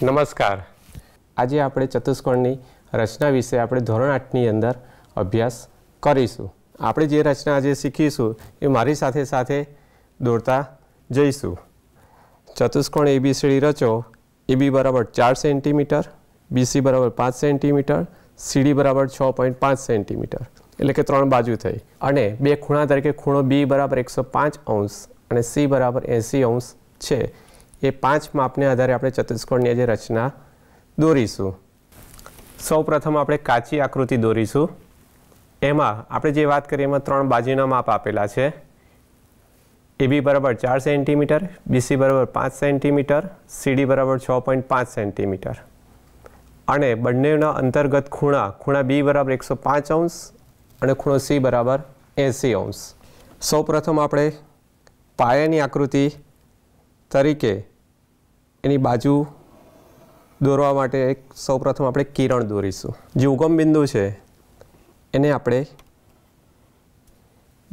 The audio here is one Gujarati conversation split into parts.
નમસ્કાર આજે આપણે ચતુષ્કોણની રચના વિશે આપણે ધોરણ આઠની અંદર અભ્યાસ કરીશું આપણે જે રચના આજે શીખીશું એ મારી સાથે સાથે દોરતા જઈશું ચતુષ્કોણ એબીસીડી રચો એબી બરાબર ચાર સેન્ટીમીટર બીસી બરાબર પાંચ સેન્ટીમીટર સીડી બરાબર છ પોઈન્ટ પાંચ સેન્ટીમીટર એટલે કે ત્રણ બાજુ થઈ અને બે ખૂણા તરીકે ખૂણો બી બરાબર એકસો પાંચ અંશ અને સી બરાબર એંસી અંશ છે એ પાંચ માપને આધારે આપણે ચતુષ્કોણની આજે રચના દોરીશું સૌપ્રથમ આપણે કાચી આકૃતિ દોરીશું એમાં આપણે જે વાત કરીએ એમાં ત્રણ બાજુના માપ આપેલા છે એ બી બરાબર ચાર સેન્ટીમીટર બીસી બરાબર પાંચ સેન્ટીમીટર સીડી બરાબર છ પોઈન્ટ પાંચ સેન્ટીમીટર અને બંનેના અંતર્ગત ખૂણા ખૂણા બી બરાબર એકસો પાંચ અંશ અને ખૂણો સી બરાબર એંસી અંશ સૌ પ્રથમ આપણે પાયાની આકૃતિ તરીકે એની બાજુ દોરવા માટે એક સૌપ્રથમ આપણે કિરણ દોરીશું જે ઉગમ બિંદુ છે એને આપણે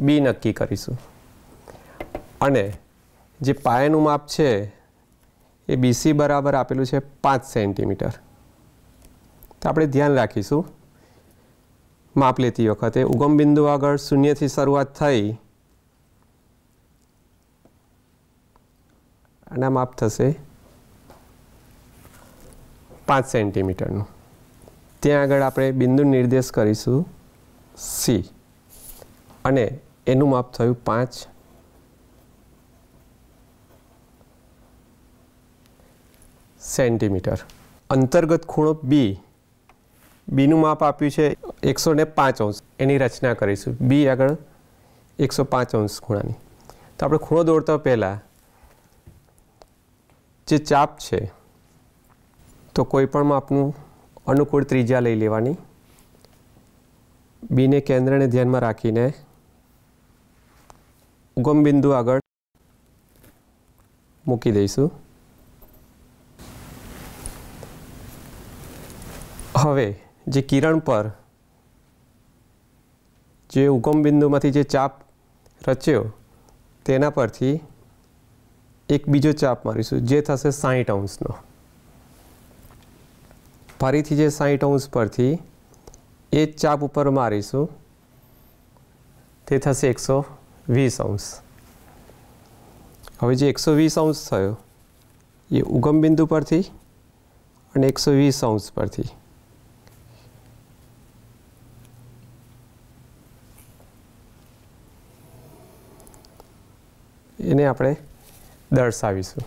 બી નક્કી કરીશું અને જે પાયાનું માપ છે એ બીસી બરાબર આપેલું છે પાંચ સેન્ટીમીટર તો આપણે ધ્યાન રાખીશું માપ લેતી વખતે ઉગમ બિંદુ આગળ શૂન્યથી શરૂઆત થઈ અને આ માપ થશે પાંચ સેન્ટીમીટરનું ત્યાં આગળ આપણે બિંદુ નિર્દેશ કરીશું સી અને એનું માપ થયું પાંચ સેન્ટીમીટર અંતર્ગત ખૂણો બી બીનું માપ આપ્યું છે એકસો ને પાંચ અંશ એની રચના કરીશું બી આગળ એકસો પાંચ અંશ ખૂણાની તો આપણે ખૂણો દોડતા પહેલાં જે ચાપ છે તો કોઈ પણ માપનું અનુકૂળ ત્રિજ્યા લઈ લેવાની બીને કેન્દ્રને ધ્યાનમાં રાખીને ઉગમબિંદુ આગળ મૂકી દઈશું હવે જે કિરણ પર જે ઉગમબિંદુમાંથી જે ચાપ રચ્યો તેના પરથી એક બીજો ચાપ મારીશું જે થશે સાઠ અંશનો ફરીથી જે સાઠ અંશ પરથી એ જ ચાપ ઉપર મારીશું તે થશે એકસો વીસ અંશ હવે જે એકસો વીસ અંશ થયો એ ઉગમ બિંદુ પરથી અને એકસો વીસ અંશ પરથી એને આપણે દર્શાવીશું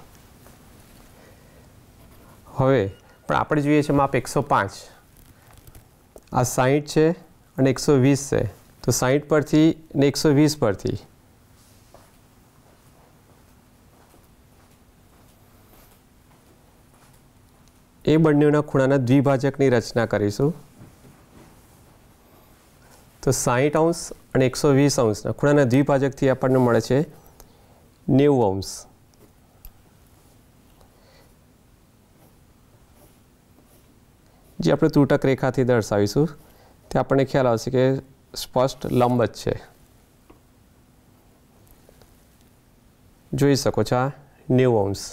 હવે પણ આપણે જોઈએ છે માપ એકસો પાંચ આ સાહીઠ છે અને એકસો વીસ છે તો સાહીઠ પરથી ને એકસો વીસ પરથી એ બંનેના ખૂણાના દ્વિભાજકની રચના કરીશું તો સાહીઠ અંશ અને એકસો વીસ અંશના ખૂણાના દ્વિભાજકથી આપણને મળે છે નેવું અંશ જે આપણે તૂટક રેખાથી દર્શાવીશું તે આપણને ખ્યાલ આવશે કે સ્પષ્ટ લંબ જ છે જોઈ શકો છો આ નેવું અંશ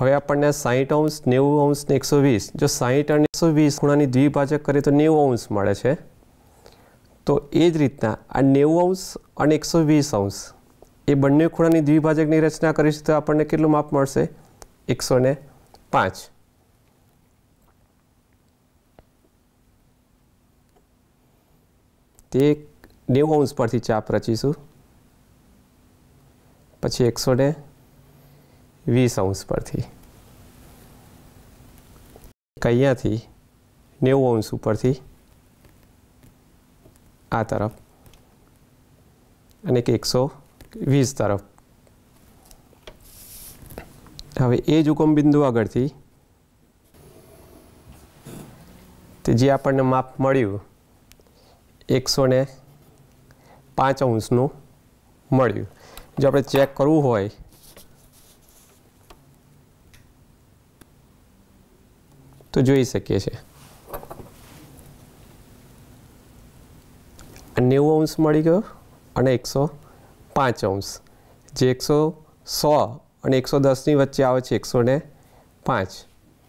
હવે આપણને સાહીઠ અંશ નેવું અંશ ને એકસો વીસ જો સાહીઠ અને એકસો વીસ ખૂણાની દ્વિભાજક કરીએ તો નેવું અંશ મળે છે તો એ જ રીતના આ નેવું અંશ અને એકસો વીસ અંશ એ બંને ખૂણાની દ્વિભાજકની રચના કરીશું તો આપણને કેટલું માપ મળશે એકસો પાંચ તે નેવું અંશ પરથી ચાપ રચીશું પછી એકસો ને વીસ અંશ પરથી અહીંયાથી નેવું અંશ ઉપરથી આ તરફ અને એક એકસો વીસ તરફ હવે એ જ બિંદુ આગળથી તે જે આપણને માપ મળ્યું એકસો ને પાંચ અંશનું મળ્યું જો આપણે ચેક કરવું હોય તો જોઈ શકીએ છીએ નેવું અંશ મળી ગયો અને એકસો પાંચ અંશ જે એકસો સો અને એકસો દસની વચ્ચે આવે છે એકસો ને પાંચ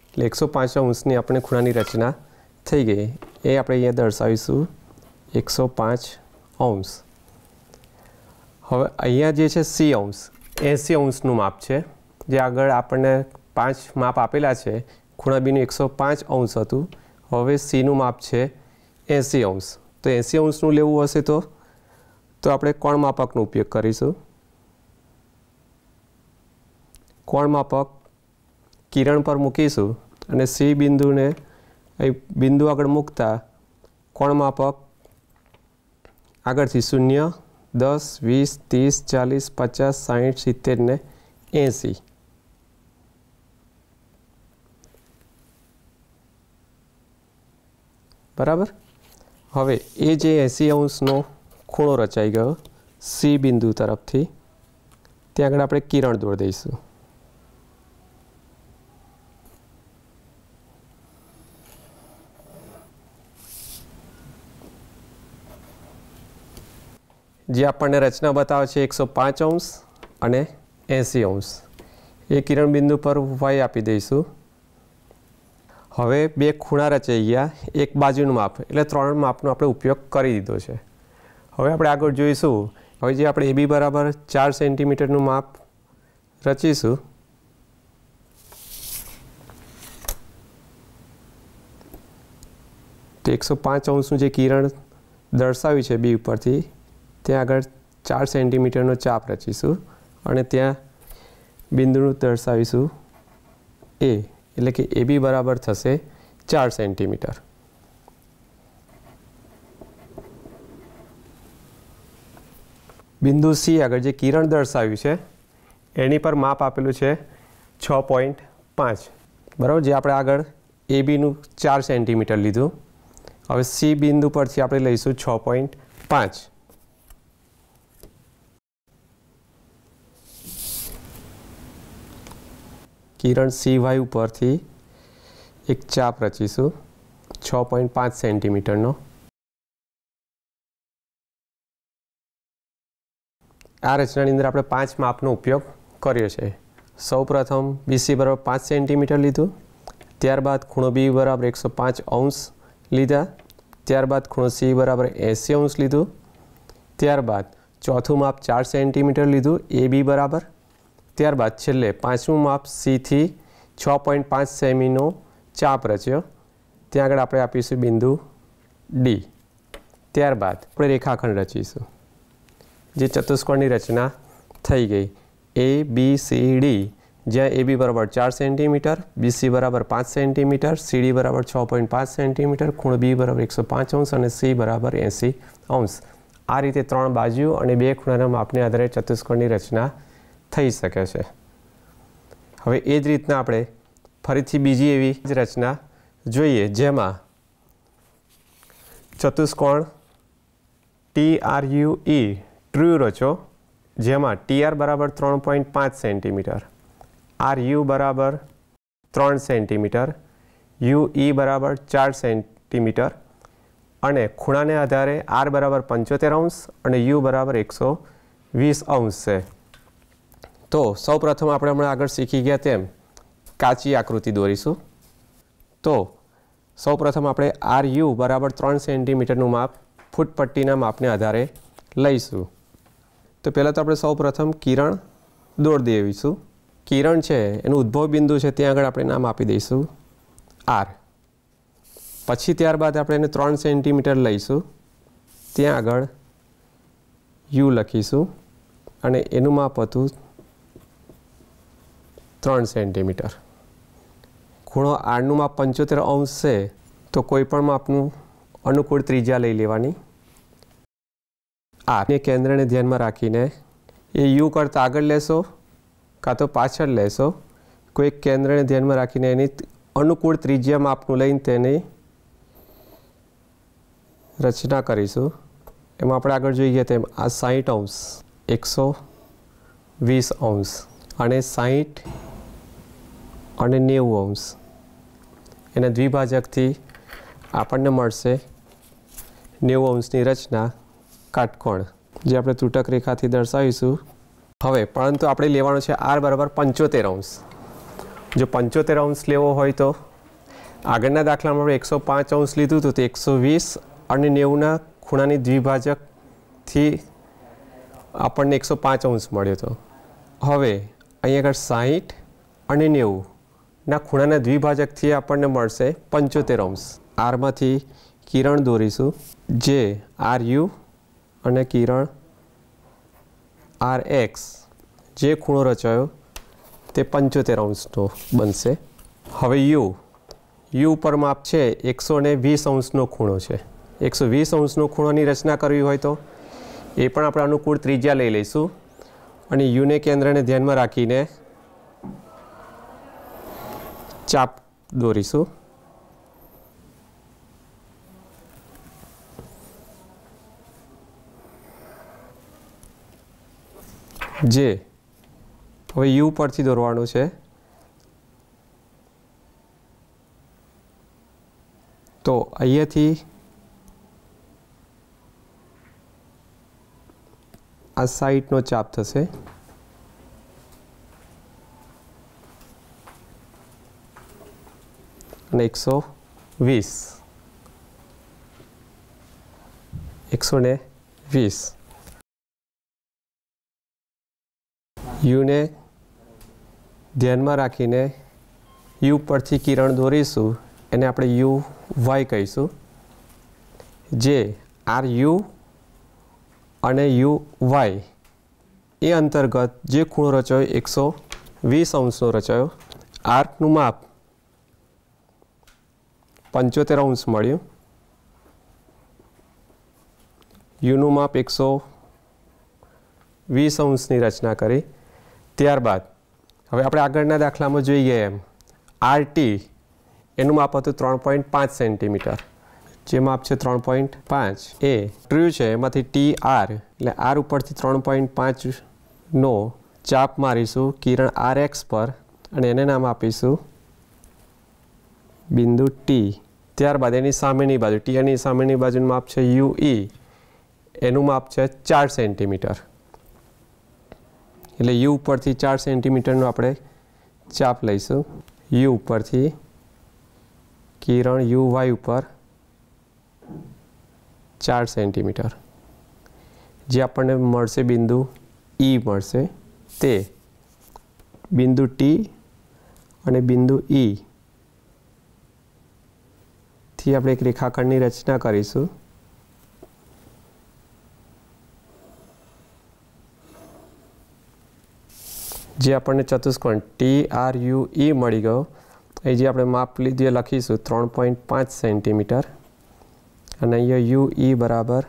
એટલે એકસો પાંચ અંશની આપણે ખૂણાની રચના થઈ ગઈ એ આપણે અહીંયા દર્શાવીશું એકસો પાંચ ઓમ્સ હવે અહીંયા જે છે સી ઓમ્સ એંસી ઓમ્સનું માપ છે જે આગળ આપણને પાંચ માપ આપેલા છે ખૂણાબીનું એકસો પાંચ ઓમ્સ હતું હવે સીનું માપ છે એંસી ઓમ્સ તો એંસી ઓમ્સનું લેવું હશે તો તો આપણે કોણ માપકનો ઉપયોગ કરીશું કોણ માપક કિરણ પર મૂકીશું અને સી બિંદુને અહીં બિંદુ આગળ મૂકતા કોણ માપક આગળથી શૂન્ય દસ વીસ ત્રીસ ચાલીસ પચાસ સાહીઠ સિત્તેર ને એંસી બરાબર હવે એ જે એંસી અંશનો ખૂણો રચાઈ ગયો સી બિંદુ તરફથી ત્યાં આગળ આપણે કિરણ દોર દઈશું જે આપણને રચના બતાવે છે એકસો પાંચ અંશ અને એંસી અંશ એ કિરણ બિંદુ પર વાય આપી દઈશું હવે બે ખૂણા રચાઈ ગયા એક બાજુનું માપ એટલે ત્રણ માપનો આપણે ઉપયોગ કરી દીધો છે હવે આપણે આગળ જોઈશું હવે જે આપણે એ બી બરાબર ચાર સેન્ટીમીટરનું માપ રચીશું તો એકસો પાંચ અંશનું જે કિરણ દર્શાવ્યું છે બી ઉપરથી ત્યાં આગળ ચાર સેન્ટીમીટરનો ચાપ રચીશું અને ત્યાં બિંદુનું દર્શાવીશું એ એટલે કે એ બી બરાબર થશે ચાર સેન્ટીમીટર બિંદુ સી આગળ જે કિરણ દર્શાવ્યું છે એની પર માપ આપેલું છે છ પોઈન્ટ પાંચ બરાબર જે આપણે આગળ એ બીનું ચાર સેન્ટીમીટર લીધું હવે સી બિંદુ પરથી આપણે લઈશું છ પોઈન્ટ પાંચ કિરણ સી વાય ઉપરથી એક ચાપ રચીશું છ પોઈન્ટ પાંચ સેન્ટીમીટરનો આ રચનાની અંદર આપણે પાંચ માપનો ઉપયોગ કર્યો છે સૌપ્રથમ બીસી બરાબર પાંચ સેન્ટીમીટર લીધું ત્યારબાદ ખૂણો બી બરાબર એકસો પાંચ અંશ લીધા ત્યારબાદ ખૂણો સી બરાબર એંસી અંશ લીધું ત્યારબાદ ચોથું માપ ચાર સેન્ટીમીટર લીધું એ બી બરાબર ત્યારબાદ છેલ્લે પાંચમું માપ સીથી છ પોઈન્ટ પાંચ સેમીનો ચાપ રચ્યો ત્યાં આગળ આપણે આપીશું બિંદુ ડી ત્યારબાદ આપણે રેખાખંડ રચીશું જે ચતુષ્કોણની રચના થઈ ગઈ એ બી સી ડી જ્યાં એ બી બરાબર ચાર સેન્ટીમીટર બીસી બરાબર પાંચ સેન્ટીમીટર સીડી બરાબર છ પોઈન્ટ પાંચ સેન્ટીમીટર ખૂણ બી બરાબર એકસો પાંચ અંશ અને સી બરાબર એંસી અંશ આ રીતે ત્રણ બાજુ અને બે ખૂણાના માપને આધારે ચતુષ્કોણની રચના થઈ શકે છે હવે એ જ રીતના આપણે ફરીથી બીજી એવી જ રચના જોઈએ જેમાં ચતુષ્કોણ T R U E true રચો જેમાં ટી આર બરાબર ત્રણ પોઈન્ટ પાંચ સેન્ટીમીટર આર યુ બરાબર ત્રણ સેન્ટીમીટર યુ ઈ e બરાબર ચાર સેન્ટીમીટર અને ખૂણાને આધારે આર બરાબર પંચોતેર અંશ અને યુ બરાબર એકસો વીસ અંશ છે તો સૌપ્રથમ આપણે હમણાં આગળ શીખી ગયા તેમ કાચી આકૃતિ દોરીશું તો સૌપ્રથમ આપણે આર યુ બરાબર ત્રણ સેન્ટીમીટરનું માપ ફૂટપટ્ટીના માપને આધારે લઈશું તો પહેલાં તો આપણે સૌપ્રથમ કિરણ દોર દેવીશું કિરણ છે એનું ઉદ્ભવ બિંદુ છે ત્યાં આગળ આપણે નામ આપી દઈશું આર પછી ત્યારબાદ આપણે એને ત્રણ સેન્ટીમીટર લઈશું ત્યાં આગળ યુ લખીશું અને એનું માપ હતું ત્રણ સેન્ટીમીટર ખૂણો આઠનું માપ પંચોતેર અંશ છે તો કોઈ પણ માપનું અનુકૂળ ત્રિજ્યા લઈ લેવાની આપને કેન્દ્રને ધ્યાનમાં રાખીને એ યુ કરતાં આગળ લેશો કાં તો પાછળ લેશો કોઈ કેન્દ્રને ધ્યાનમાં રાખીને એની અનુકૂળ ત્રિજ્યા માપનું લઈને તેની રચના કરીશું એમાં આપણે આગળ જોઈએ તેમ આ સાહીઠ અંશ એકસો વીસ અંશ અને સાહીઠ અને નેવું અંશ એના દ્વિભાજકથી આપણને મળશે નેવું અંશની રચના કાટકોણ જે આપણે તૂટક રેખાથી દર્શાવીશું હવે પરંતુ આપણે લેવાનો છે આર બરાબર પંચોતેર અંશ જો પંચોતેર અંશ લેવો હોય તો આગળના દાખલામાં આપણે એકસો પાંચ અંશ લીધું હતું તો એકસો વીસ અને નેવુંના ખૂણાની દ્વિભાજકથી આપણને એકસો પાંચ અંશ મળ્યો હતો હવે અહીં આગળ સાહીઠ અને નેવું ના ખૂણાના દ્વિભાજકથી આપણને મળશે પંચોતેર અંશ આરમાંથી કિરણ દોરીશું જે આર યુ અને કિરણ આર એક્સ જે ખૂણો રચાયો તે પંચોતેર અંશનો બનશે હવે યુ યુ ઉપર માપ છે એકસો ને વીસ અંશનો ખૂણો છે એકસો વીસ અંશનો ખૂણોની રચના કરવી હોય તો એ પણ આપણે અનુકૂળ ત્રિજ્યા લઈ લઈશું અને યુને કેન્દ્રને ધ્યાનમાં રાખીને ચાપ દોરીશું જે હવે યુ પરથી દોરવાનું છે તો અહીંયાથી આ સાઈટનો ચાપ થશે અને એકસો વીસ એકસો ને વીસ યુને ધ્યાનમાં રાખીને યુ પરથી કિરણ દોરીશું એને આપણે યુ વાય કહીશું જે આર યુ અને યુ વાય એ અંતર્ગત જે ખૂણો રચાયો એકસો વીસ અંશનો રચાયો આર્કનું માપ પંચોતેર અંશ મળ્યું યુનું માપ એકસો વીસ અંશની રચના કરી ત્યારબાદ હવે આપણે આગળના દાખલામાં જોઈએ એમ આરટી એનું માપ હતું ત્રણ પોઈન્ટ પાંચ સેન્ટીમીટર જે માપ છે ત્રણ પોઈન્ટ પાંચ એ ટ્રુ છે એમાંથી ટી આર એટલે આર ઉપરથી ત્રણ પોઈન્ટ પાંચનો ચાપ મારીશું કિરણ આર એક્સ પર અને એને નામ આપીશું બિંદુ ટી ત્યારબાદ એની સામેની બાજુ ટીઆરની સામેની બાજુનું માપ છે યુ ઈ એનું માપ છે ચાર સેન્ટીમીટર એટલે યુ ઉપરથી ચાર સેન્ટીમીટરનું આપણે ચાપ લઈશું યુ ઉપરથી કિરણ યુ વાય ઉપર ચાર સેન્ટીમીટર જે આપણને મળશે બિંદુ ઈ મળશે તે બિંદુ ટી અને બિંદુ ઈ થી આપણે એક રેખાખંડની રચના કરીશું જે આપણને ચતુષ્કોણ ટી આર યુ ઈ મળી ગયો એ જે આપણે માપ જે લખીશું ત્રણ પોઈન્ટ પાંચ સેન્ટીમીટર અને અહીંયા યુ ઈ e બરાબર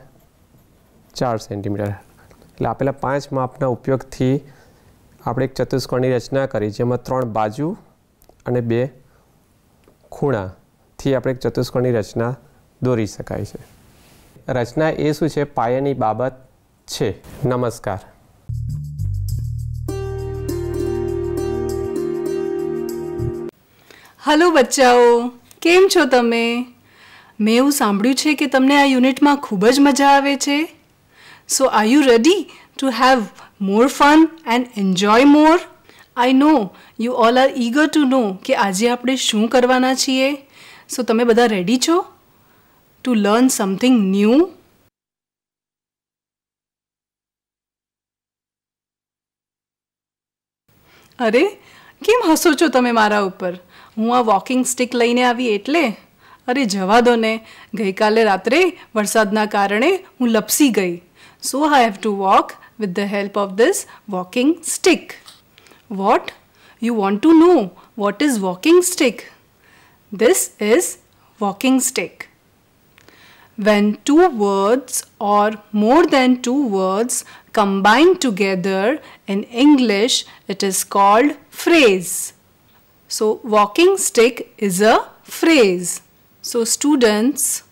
ચાર સેન્ટીમીટર એટલે આપેલા પાંચ માપના ઉપયોગથી આપણે એક ચતુષ્કોણની રચના કરી જેમાં ત્રણ બાજુ અને બે ખૂણા થી આપણે એક ચતુષ્કોણની રચના દોરી શકાય છે રચના એ શું છે પાયાની બાબત છે નમસ્કાર હલો બચ્ચાઓ કેમ છો તમે મેં એવું સાંભળ્યું છે કે તમને આ યુનિટમાં ખૂબ જ મજા આવે છે so are you ready to have more fun and enjoy more I know you all are eager to know કે આજે આપણે શું કરવાના છીએ સો તમે બધા રેડી છો ટુ લર્ન સમથિંગ ન્યૂ અરે કેમ હસો છો તમે મારા ઉપર હું આ વોકિંગ સ્ટિક લઈને આવી એટલે અરે જવા દો ને ગઈકાલે રાત્રે વરસાદના કારણે હું લપસી ગઈ so I have to walk with the help of this walking stick. What you want to know what is walking stick This is walking stick. When two words or more than two words combine together in English, it is called phrase. So, walking stick is a phrase. So, students,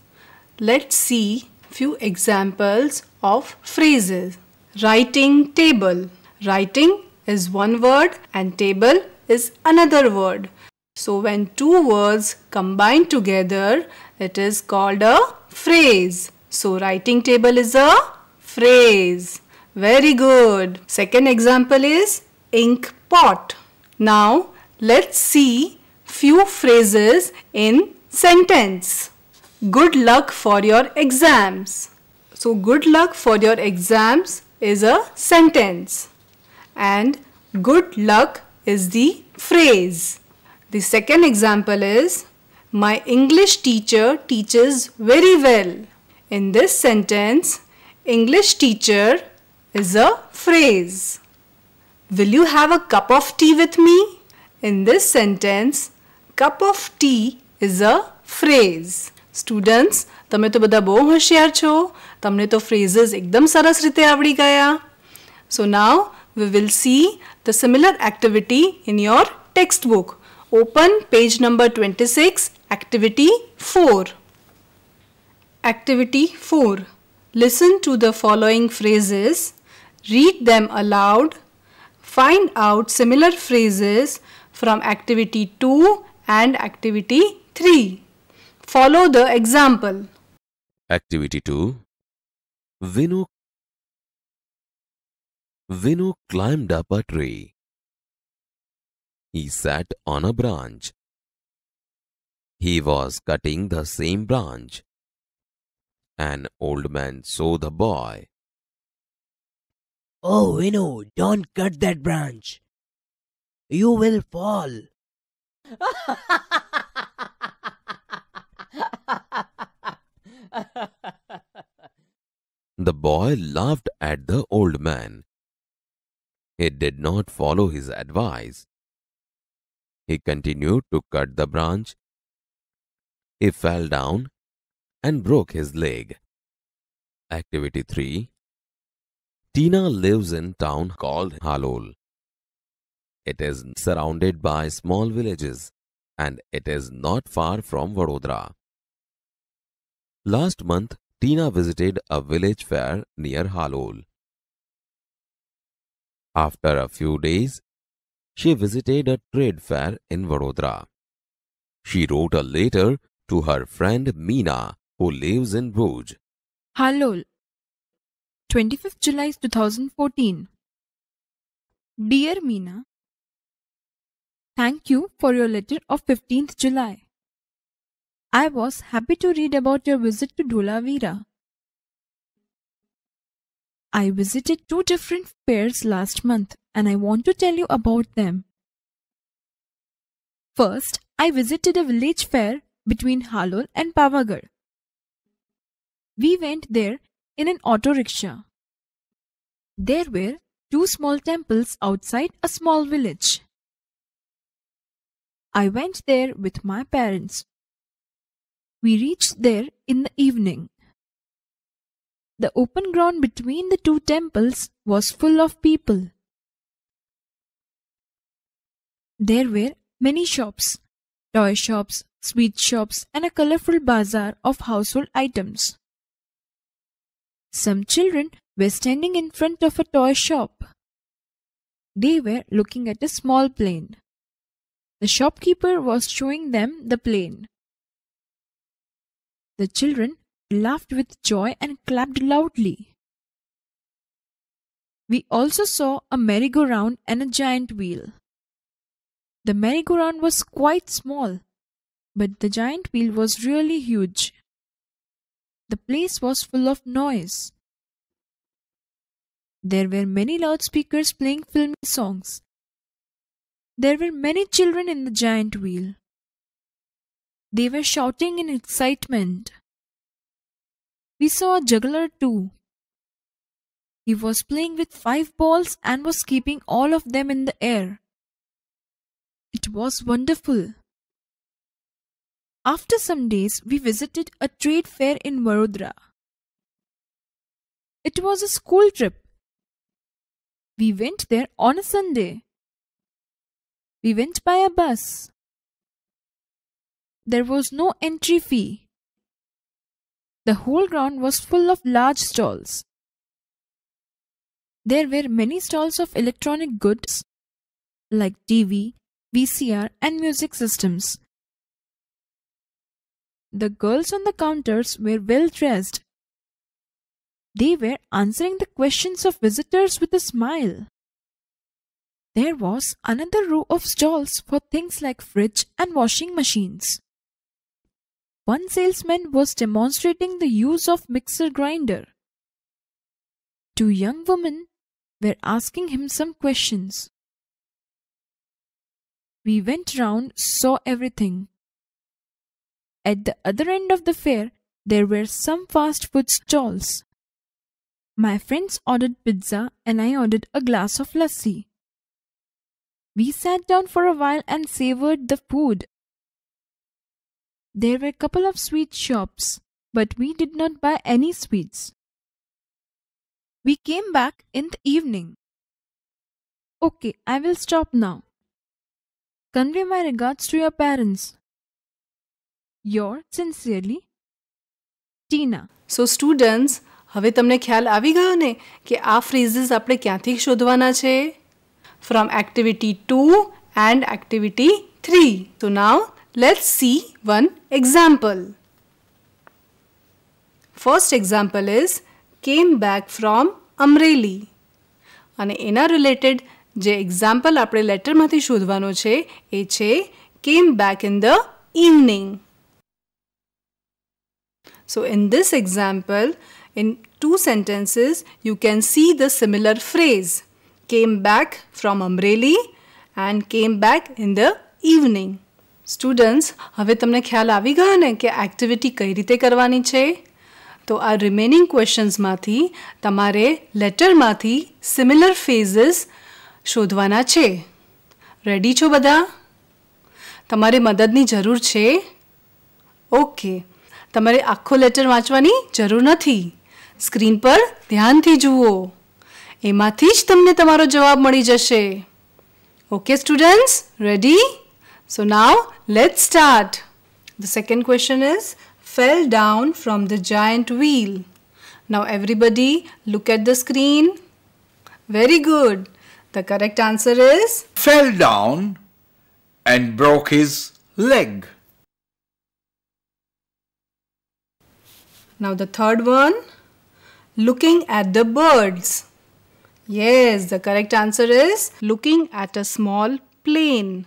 let's see few examples of phrases. Writing table. Writing is one word and table is another word. So when two words combine together, it is called a phrase. So writing table is a phrase. Very good. Second example is ink pot. Now let's see few phrases in sentence. Good luck for your exams. So good luck for your exams is a sentence and good luck is the phrase. The second example is My English teacher teaches very well. In this sentence, English teacher is a phrase. Will you have a cup of tea with me? In this sentence, cup of tea is a phrase. Students, તમે તો બધા બહુ હોશિયાર છો તમને તો ફ્રેઝિસ એકદમ સરસ રીતે આવડી ગયા so now we will see the similar activity in your textbook Open page number 26, activity 4. Activity 4. Listen to the following phrases. Read them aloud. Find out similar phrases from activity 2 and activity 3. Follow the example. Activity 2 Vinu Vinu climbed up a tree he sat on a branch. He was cutting the same branch. An old man saw the boy. Oh, Vinu, don't cut that branch. You will fall. the boy laughed at the old man. He did not follow his advice. He continued to cut the branch. He fell down and broke his leg. Activity 3 Tina lives in town called Halol. It is surrounded by small villages and it is not far from Vadodara. Last month, Tina visited a village fair near Halol. After a few days, she visited a trade fair in Vadodara. She wrote a letter to her friend Meena, who lives in Bhuj. Hello, 25th July 2014. Dear Meena, Thank you for your letter of 15th July. I was happy to read about your visit to Dholavira. I visited two different fairs last month and I want to tell you about them. First, I visited a village fair between Halol and Pavagarh. We went there in an auto rickshaw. There were two small temples outside a small village. I went there with my parents. We reached there in the evening. The open ground between the two temples was full of people. There were many shops, toy shops, sweet shops and a colorful bazaar of household items. Some children were standing in front of a toy shop. They were looking at a small plane. The shopkeeper was showing them the plane. The children laughed with joy and clapped loudly. We also saw a merry-go-round and a giant wheel. The merry-go-round was quite small, but the giant wheel was really huge. The place was full of noise. There were many loudspeakers playing filmy songs. There were many children in the giant wheel. They were shouting in excitement. We saw a juggler too. He was playing with five balls and was keeping all of them in the air. It was wonderful. After some days, we visited a trade fair in Vadodara. It was a school trip. We went there on a Sunday. We went by a bus. There was no entry fee. The whole ground was full of large stalls. There were many stalls of electronic goods like TV, VCR and music systems. The girls on the counters were well dressed. They were answering the questions of visitors with a smile. There was another row of stalls for things like fridge and washing machines. One salesman was demonstrating the use of mixer grinder. Two young women were asking him some questions. We went round, saw everything. At the other end of the fair, there were some fast food stalls. My friends ordered pizza and I ordered a glass of lassi. We sat down for a while and savored the food. There were a couple of sweet shops, but we did not buy any sweets. We came back in the evening. Okay, I will stop now. Convey my regards to your parents. Your sincerely, Tina. So students, હવે તમને ખ્યાલ આવી ગયો ને કે આ ફ્રેઝિસ આપણે ક્યાંથી શોધવાના છે from activity two and activity three તો now Let's see one example. First example is came back from Amreli. And in a related જે example આપણે letter માંથી શોધવાનો છે એ છે came back in the evening. So in this example, in two sentences, you can see the similar phrase came back from Amreli and came back in the evening. Students હવે તમને ખ્યાલ આવી ગયો ને કે એક્ટિવિટી કઈ રીતે કરવાની છે તો આ રિમેનિંગ ક્વેશ્ચન્સમાંથી તમારે લેટરમાંથી સિમિલર ફેઝિસ શોધવાના છે રેડી છો બધા તમારે મદદની જરૂર છે ઓકે તમારે આખો લેટર વાંચવાની જરૂર નથી સ્ક્રીન પર ધ્યાનથી જુઓ એમાંથી જ તમને તમારો જવાબ મળી જશે okay students ready So now let's start. The second question is fell down from the giant wheel. Now everybody look at the screen. Very good. The correct answer is fell down and broke his leg. Now the third one, looking at the birds. Yes, the correct answer is looking at a small plane.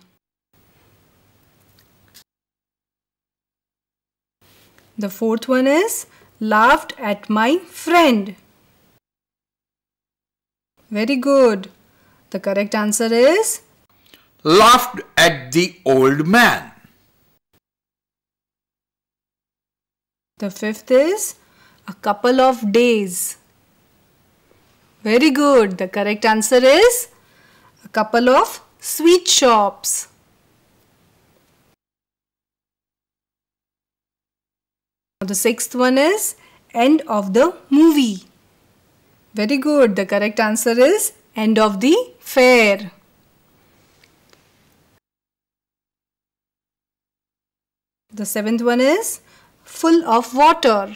The fourth one is laughed at my friend. Very good. The correct answer is laughed at the old man. The fifth is a couple of days. Very good. The correct answer is a couple of sweet shops. Now the sixth one is end of the movie. Very good. The correct answer is end of the fair. The seventh one is full of water.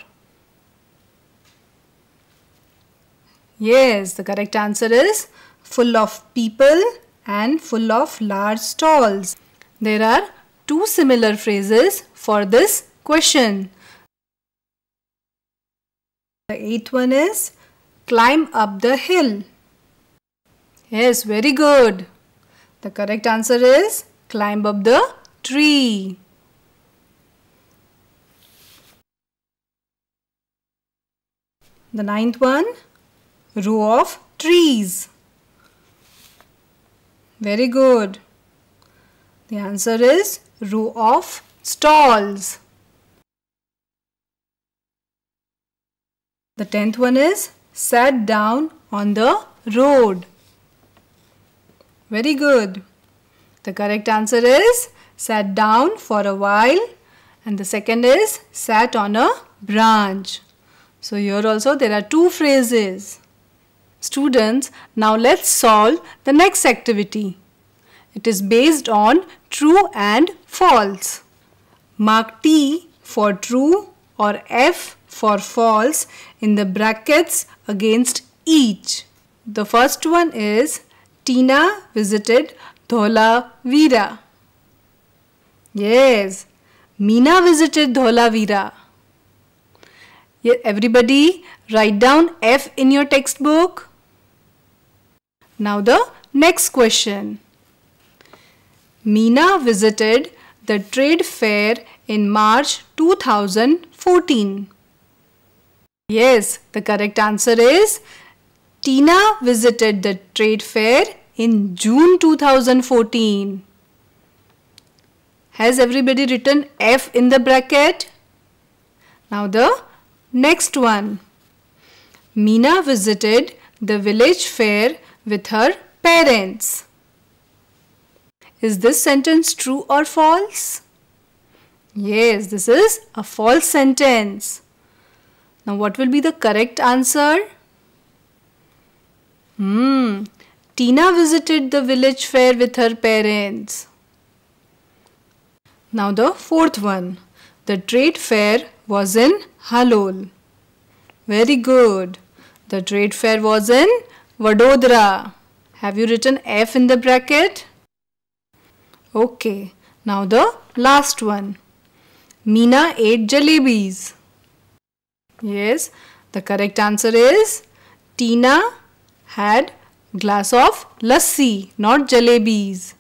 Yes, the correct answer is full of people and full of large stalls. There are two similar phrases for this question. The eighth one is climb up the hill. Yes, very good. The correct answer is climb up the tree. The ninth one, row of trees. Very good. The answer is row of stalls. The tenth one is sat down on the road. Very good. The correct answer is sat down for a while and the second is sat on a branch. So here also there are two phrases. Students, now let's solve the next activity. It is based on true and false. Mark T for true or F for false in the brackets against each. The first one is Tina visited Dhola Dholavira. Yes, Meena visited Dhola Yeah, everybody write down F in your textbook. Now the next question. Meena visited the trade fair in March 2014. Yes, the correct answer is Tina visited the trade fair in June 2014. Has everybody written F in the bracket? Now the next one. Meena visited the village fair with her parents. Is this sentence true or false? Yes, this is a false sentence. Now what will be the correct answer? Hmm. Tina visited the village fair with her parents. Now the fourth one. The trade fair was in Halol. Very good. The trade fair was in Vadodara. Have you written F in the bracket? Okay. Now the last one. Meena ate jalebis. Yes, the correct answer is Tina had glass of lassi, not jalebis.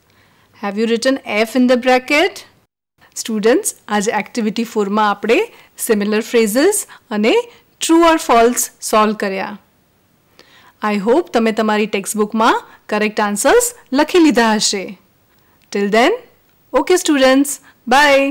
Have you written F in the bracket? Students આજે એક્ટિવિટી ફોરમાં આપણે સિમિલર ફ્રેઝીસ અને ટ્રુ ઓર ફોલ્સ સોલ્વ કર્યા આઈ હોપ તમે તમારી ટેક્સ્ટબુકમાં કરેક્ટ આન્સર્સ લખી લીધા હશે till then okay students by